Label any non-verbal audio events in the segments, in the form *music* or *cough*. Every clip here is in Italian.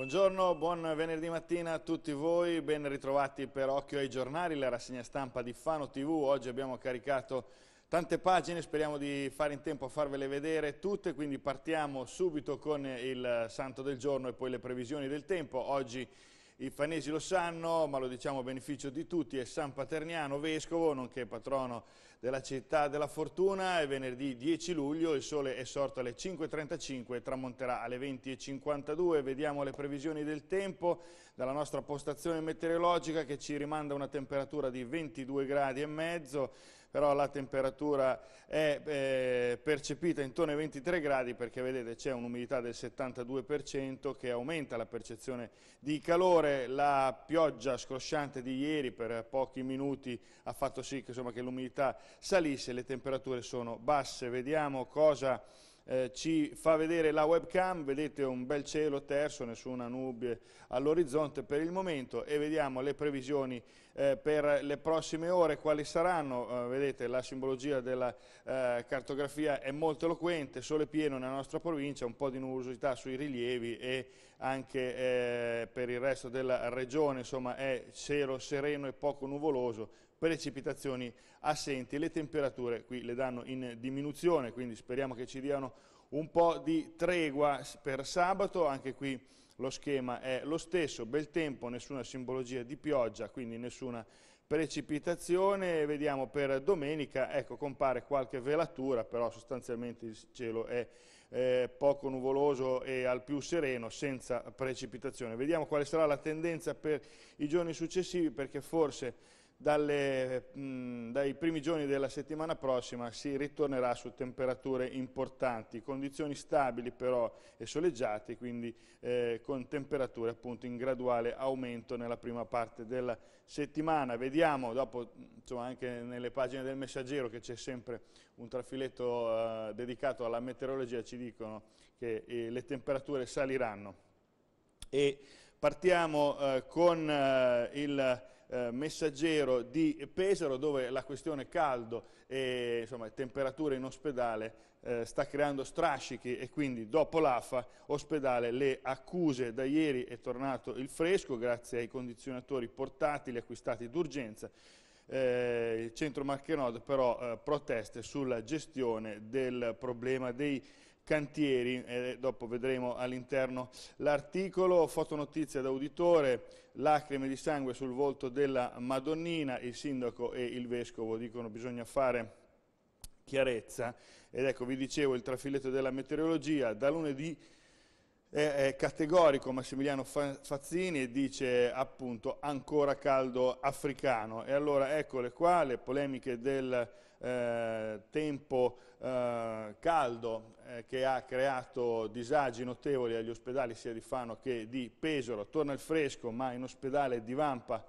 Buongiorno, buon venerdì mattina a tutti voi, ben ritrovati per Occhio ai giornali, la rassegna stampa di Fano TV. Oggi abbiamo caricato tante pagine, speriamo di fare in tempo a farvele vedere tutte, quindi partiamo subito con il santo del giorno e poi le previsioni del tempo. Oggi i fanesi lo sanno, ma lo diciamo a beneficio di tutti, è San Paterniano Vescovo, nonché patrono della città della fortuna, È venerdì 10 luglio il sole è sorto alle 5.35 e tramonterà alle 20.52. Vediamo le previsioni del tempo dalla nostra postazione meteorologica che ci rimanda una temperatura di 22 gradi e mezzo, però la temperatura è eh, percepita intorno ai 23 gradi perché vedete c'è un'umidità del 72% che aumenta la percezione di calore, la pioggia scrosciante di ieri per pochi minuti ha fatto sì che, l'umidità salisse, le temperature sono basse, vediamo cosa eh, ci fa vedere la webcam, vedete un bel cielo terso, nessuna nube all'orizzonte per il momento e vediamo le previsioni eh, per le prossime ore, quali saranno, eh, vedete la simbologia della eh, cartografia è molto eloquente, sole pieno nella nostra provincia, un po' di nuvolosità sui rilievi e anche eh, per il resto della regione, insomma è cielo sereno e poco nuvoloso, precipitazioni assenti, le temperature qui le danno in diminuzione, quindi speriamo che ci diano un po' di tregua per sabato, anche qui lo schema è lo stesso, bel tempo, nessuna simbologia di pioggia, quindi nessuna precipitazione, vediamo per domenica, ecco compare qualche velatura, però sostanzialmente il cielo è eh, poco nuvoloso e al più sereno, senza precipitazione. Vediamo quale sarà la tendenza per i giorni successivi, perché forse dalle, mh, mm, dai primi giorni della settimana prossima si ritornerà su temperature importanti, condizioni stabili però e soleggiate, quindi eh, con temperature appunto in graduale aumento nella prima parte della settimana. Vediamo dopo insomma, anche nelle pagine del messaggero che c'è sempre un trafiletto eh, dedicato alla meteorologia, ci dicono che eh, le temperature saliranno. E partiamo eh, con eh, il eh, messaggero di Pesaro dove la questione caldo e insomma, temperature in ospedale eh, sta creando strascichi e quindi dopo l'AFA ospedale le accuse. Da ieri è tornato il fresco grazie ai condizionatori portatili acquistati d'urgenza. Eh, il centro Marche Nord però eh, proteste sulla gestione del problema dei cantieri, e dopo vedremo all'interno l'articolo, fotonotizia d'auditore, lacrime di sangue sul volto della Madonnina, il sindaco e il vescovo dicono bisogna fare chiarezza ed ecco vi dicevo il trafiletto della meteorologia, da lunedì è, categorico Massimiliano Fazzini e dice appunto ancora caldo africano. E allora eccole qua le polemiche del eh, tempo eh, caldo eh, che ha creato disagi notevoli agli ospedali sia di Fano che di Pesaro. Torna il fresco ma in ospedale divampa.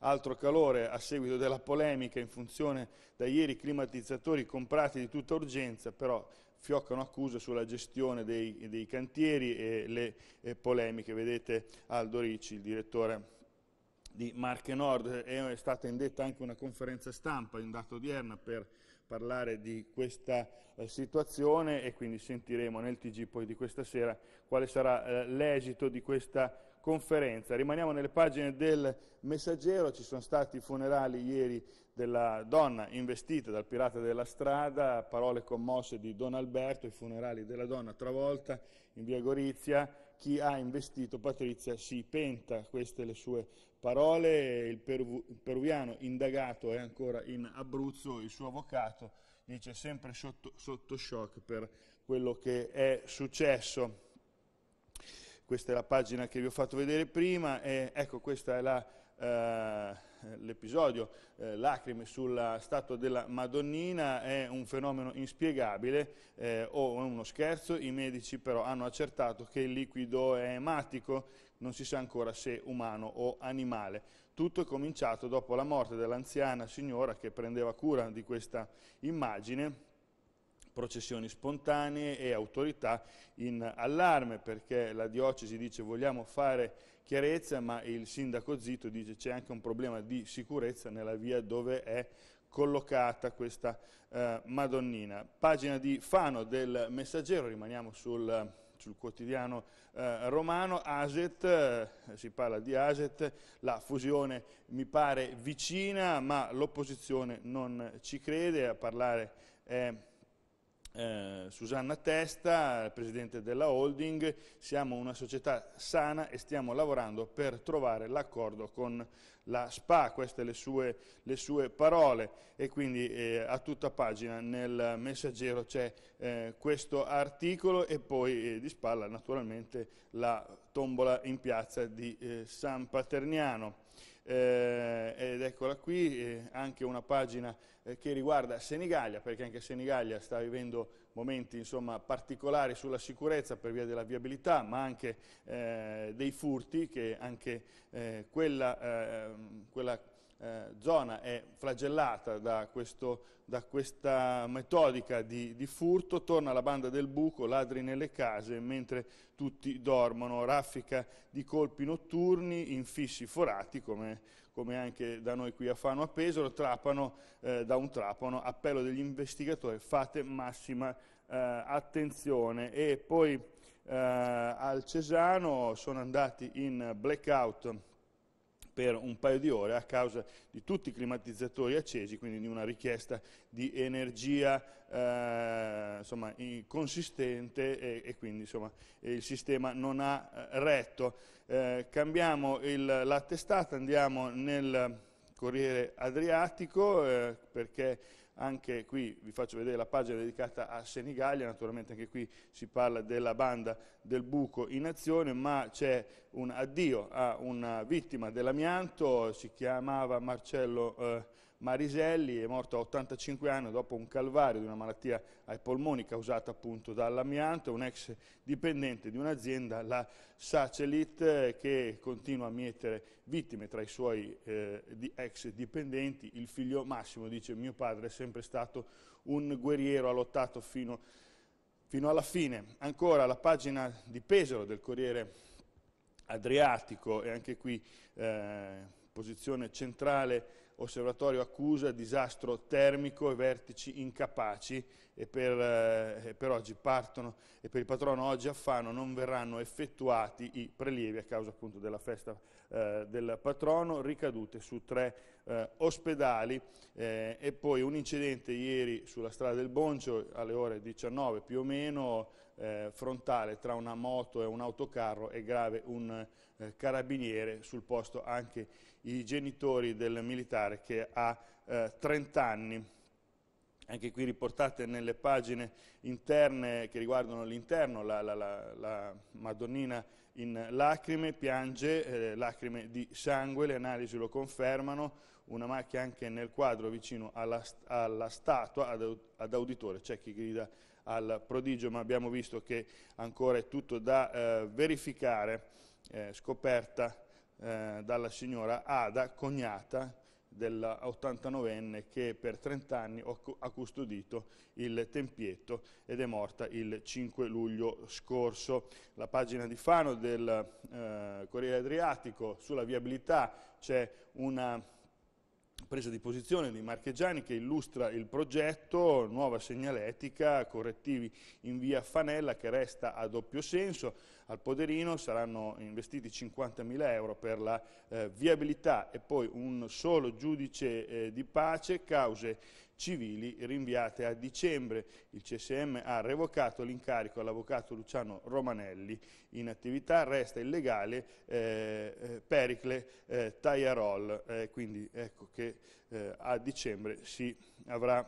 altro calore a seguito della polemica in funzione da ieri climatizzatori comprati di tutta urgenza, però fioccano accuse sulla gestione dei, dei cantieri e le e polemiche. Vedete Aldo Ricci, il direttore di Marche Nord, eh, è stata indetta anche una conferenza stampa in data odierna per parlare di questa eh, situazione e quindi sentiremo nel TG poi di questa sera quale sarà eh, l'esito di questa conferenza. Rimaniamo nelle pagine del messaggero, ci sono stati i funerali ieri della donna investita dal pirata della strada, parole commosse di Don Alberto, i funerali della donna travolta in via Gorizia, chi ha investito Patrizia si penta, queste le sue parole, il peruviano indagato è ancora in Abruzzo, il suo avvocato dice sempre sotto, sotto shock per quello che è successo. Questa è la pagina che vi ho fatto vedere prima, e ecco questo è eh, l'episodio eh, eh, Lacrime sulla statua della Madonnina, è un fenomeno inspiegabile eh, o è uno scherzo, i medici però hanno accertato che il liquido è ematico, non si sa ancora se umano o animale. Tutto è cominciato dopo la morte dell'anziana signora che prendeva cura di questa immagine processioni spontanee e autorità in allarme perché la diocesi dice vogliamo fare chiarezza ma il sindaco Zito dice c'è anche un problema di sicurezza nella via dove è collocata questa eh, Madonnina. Pagina di Fano del Messaggero, rimaniamo sul, sul quotidiano eh, romano, Aset, eh, si parla di Aset, la fusione mi pare vicina ma l'opposizione non ci crede, a parlare è eh, Susanna Testa, presidente della holding, siamo una società sana e stiamo lavorando per trovare l'accordo con la SPA, queste le sue, le sue parole e quindi eh, a tutta pagina nel messaggero c'è eh, questo articolo e poi eh, di spalla naturalmente la tombola in piazza di eh, San Paterniano eh, ed eccola qui eh, anche una pagina eh, che riguarda Senigallia, perché anche Senigallia sta vivendo momenti insomma, particolari sulla sicurezza per via della viabilità, ma anche eh, dei furti, che anche eh, quella, eh, quella eh, zona è flagellata da, questo, da questa metodica di, di, furto, torna la banda del buco, ladri nelle case mentre tutti dormono, raffica di colpi notturni, infissi forati come, come anche da noi qui a Fano a Pesaro, trapano eh, da un trapano, appello degli investigatori, fate massima eh, attenzione. E poi eh, al Cesano sono andati in blackout per un paio di ore a causa di tutti i climatizzatori accesi, quindi di una richiesta di energia eh, insomma, consistente e, e quindi insomma, il sistema non ha eh, retto. Eh, cambiamo il, la testata, andiamo nel Corriere Adriatico eh, perché anche qui vi faccio vedere la pagina dedicata a Senigallia, naturalmente anche qui si parla della banda del buco in azione, ma c'è un addio a una vittima dell'amianto, si chiamava Marcello eh, Mariselli è morto a 85 anni dopo un calvario di una malattia ai polmoni causata appunto dall'amianto, un ex dipendente di un'azienda, la Sacelit, che continua a mietere vittime tra i suoi eh, ex dipendenti. Il figlio Massimo dice mio padre è sempre stato un guerriero, ha lottato fino, fino alla fine. Ancora la pagina di Pesaro del Corriere Adriatico e anche qui eh, posizione centrale osservatorio accusa disastro termico e vertici incapaci e per, eh, per oggi partono e per il patrono oggi a Fano non verranno effettuati i prelievi a causa appunto della festa eh, del patrono, ricadute su tre eh, ospedali eh, e poi un incidente ieri sulla strada del Boncio alle ore 19 più o meno eh, frontale tra una moto e un autocarro e grave un eh, carabiniere sul posto anche i genitori del militare che ha eh, 30 anni. Anche qui riportate nelle pagine interne che riguardano l'interno, la, la, la, la Madonnina in lacrime, piange, eh, lacrime di sangue, le analisi lo confermano, una macchia anche nel quadro vicino alla, alla statua, ad, ad auditore, c'è chi grida al prodigio, ma abbiamo visto che ancora è tutto da eh, verificare, eh, scoperta eh, dalla signora Ada, cognata dell89 enne che per 30 anni ha custodito il tempietto ed è morta il 5 luglio scorso. La pagina di Fano del eh, Corriere Adriatico sulla viabilità c'è una presa di posizione di Marchegiani che illustra il progetto, nuova segnaletica, correttivi in via Fanella che resta a doppio senso, al Poderino, saranno investiti 50.000 euro per la eh, viabilità e poi un solo giudice eh, di pace, cause civili rinviate a dicembre. Il CSM ha revocato l'incarico all'avvocato Luciano Romanelli. In attività resta illegale eh, eh Pericle eh, Tagliarol, eh, quindi ecco che eh, a dicembre si avrà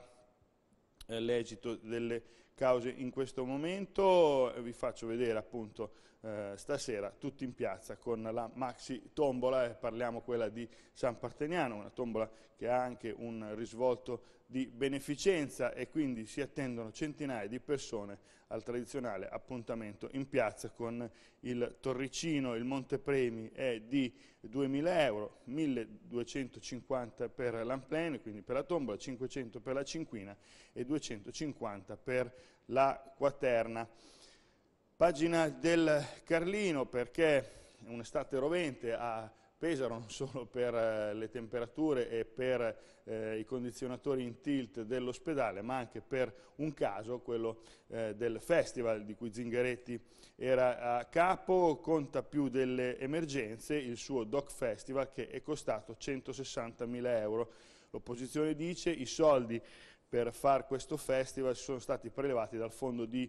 eh, l'esito delle cause in questo momento, vi faccio vedere appunto eh, stasera tutti in piazza con la maxi tombola, eh, parliamo quella di San Parteniano, una tombola che ha anche un risvolto di beneficenza e quindi si attendono centinaia di persone al tradizionale appuntamento in piazza con il Torricino, il Montepremi è di 2.000 euro, 1.250 per l'amplene, quindi per la tombola, 500 per la cinquina e 250 per la quaterna. Pagina del Carlino perché un'estate rovente ha Pesaro non *laughs* solo per eh, le temperature e per eh, i condizionatori in tilt dell'ospedale, ma anche per un caso, quello eh, del festival di cui Zingaretti era a capo, conta più delle emergenze, il suo Doc Festival che è costato 160.000 euro. L'opposizione dice che i soldi per far questo festival sono stati prelevati dal fondo di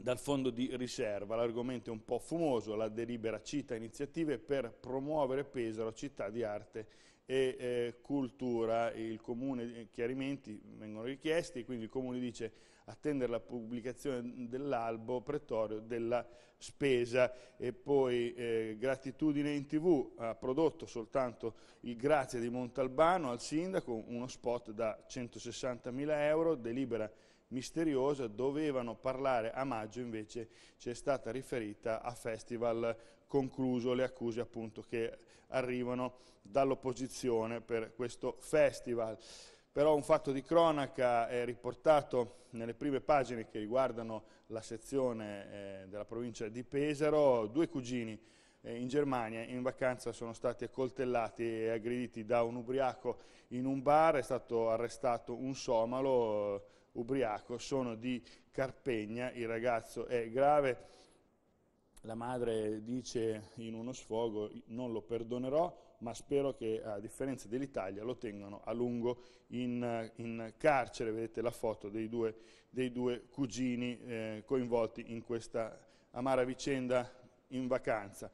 dal fondo di riserva. L'argomento è un po' fumoso, la delibera cita iniziative per promuovere Pesaro, città di arte e eh, cultura. Il comune, eh, chiarimenti vengono richiesti, quindi il comune dice attendere la pubblicazione dell'albo pretorio della spesa e poi eh, Gratitudine in tv ha prodotto soltanto il grazie di Montalbano al sindaco, uno spot da 160 mila euro, delibera misteriosa, dovevano parlare a maggio invece c'è stata riferita a festival concluso le accuse appunto che arrivano dall'opposizione per questo festival. Però un fatto di cronaca è riportato nelle prime pagine che riguardano la sezione eh, della provincia di Pesaro, due cugini eh, in Germania in vacanza sono stati accoltellati e aggrediti da un ubriaco in un bar, è stato arrestato un somalo eh, ubriaco, sono di Carpegna, il ragazzo è grave, la madre dice in uno sfogo non lo perdonerò, ma spero che a differenza dell'Italia lo tengano a lungo in, in carcere, vedete la foto dei due, dei due cugini eh, coinvolti in questa amara vicenda in vacanza.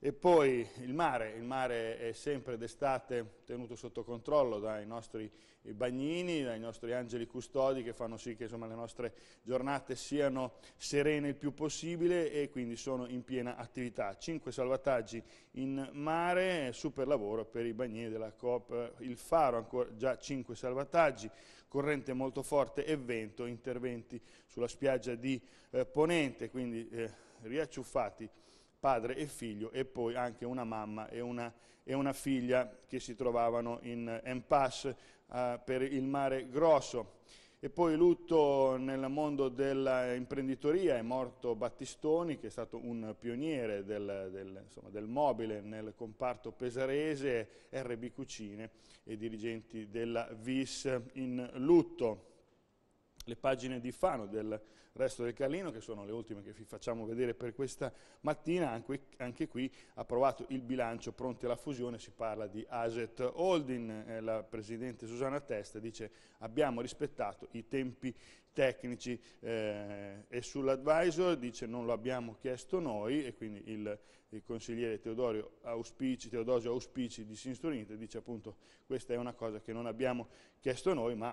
E poi il mare, il mare è sempre d'estate tenuto sotto controllo dai nostri bagnini, dai nostri angeli custodi che fanno sì che insomma, le nostre giornate siano serene il più possibile e quindi sono in piena attività. Cinque salvataggi in mare, super lavoro per i bagnini della Coop Il Faro, ancora già cinque salvataggi, corrente molto forte e vento, interventi sulla spiaggia di eh, Ponente, quindi eh, riacciuffati padre e figlio e poi anche una mamma e una, e una figlia che si trovavano in impasse uh, eh, per il mare grosso. E poi lutto nel mondo dell'imprenditoria, è morto Battistoni che è stato un pioniere del, del, insomma, del, mobile nel comparto pesarese, RB Cucine e dirigenti della VIS in lutto le pagine di Fano del resto del Carlino, che sono le ultime che vi facciamo vedere per questa mattina, anche, anche qui approvato il bilancio pronti alla fusione, si parla di Aset Holding, eh, la Presidente Susanna Testa dice abbiamo rispettato i tempi tecnici eh, e sull'advisor dice non lo abbiamo chiesto noi e quindi il, il consigliere Teodorio Auspici, Teodosio Auspici di Sinistro Unita dice appunto questa è una cosa che non abbiamo chiesto noi ma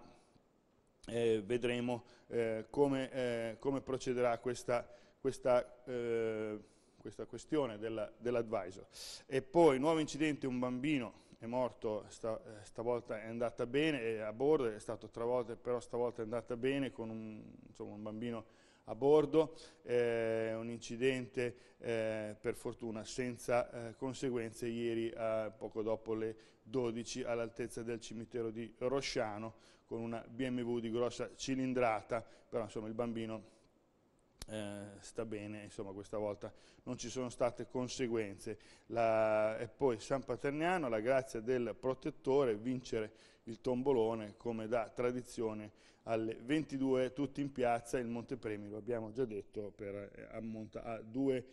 eh, vedremo eh, come, eh, come, procederà questa, questa, eh, questa questione dell'advisor. Dell e poi, nuovo incidente, un bambino è morto, sta, eh, stavolta è andata bene, a bordo, è stato travolto, però stavolta è andata bene con un, insomma, un bambino a bordo, eh, un incidente eh, per fortuna senza eh, conseguenze ieri eh, poco dopo le 12 all'altezza del cimitero di Rosciano, con una BMW di grossa cilindrata, però insomma il bambino eh, sta bene, insomma questa volta non ci sono state conseguenze. La, e poi San Paterniano, la grazia del protettore, vincere il tombolone come da tradizione alle 22 tutti in piazza, il Montepremi, lo abbiamo già detto, per, eh, ammonta a due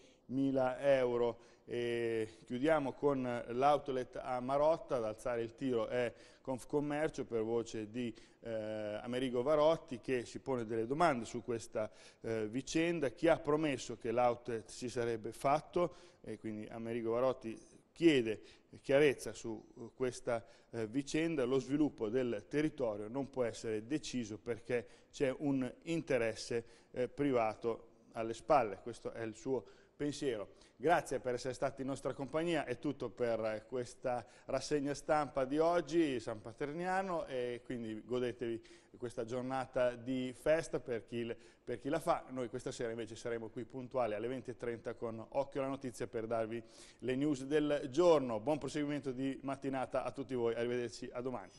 euro. E chiudiamo con l'outlet a Marotta, ad alzare il tiro è Confcommercio per voce di eh, Amerigo Varotti che si pone delle domande su questa eh, vicenda, chi ha promesso che l'outlet si sarebbe fatto e quindi Amerigo Varotti chiede chiarezza su eh, questa eh, vicenda, lo sviluppo del territorio non può essere deciso perché c'è un interesse eh, privato alle spalle, questo è il suo pensiero. Grazie per essere stati in nostra compagnia, è tutto per eh, questa rassegna stampa di oggi, San Paterniano, e quindi godetevi questa giornata di festa per chi, per chi la fa. Noi questa sera invece saremo qui puntuali alle 20.30 con Occhio alla Notizia per darvi le news del giorno. Buon proseguimento di mattinata a tutti voi, arrivederci a domani.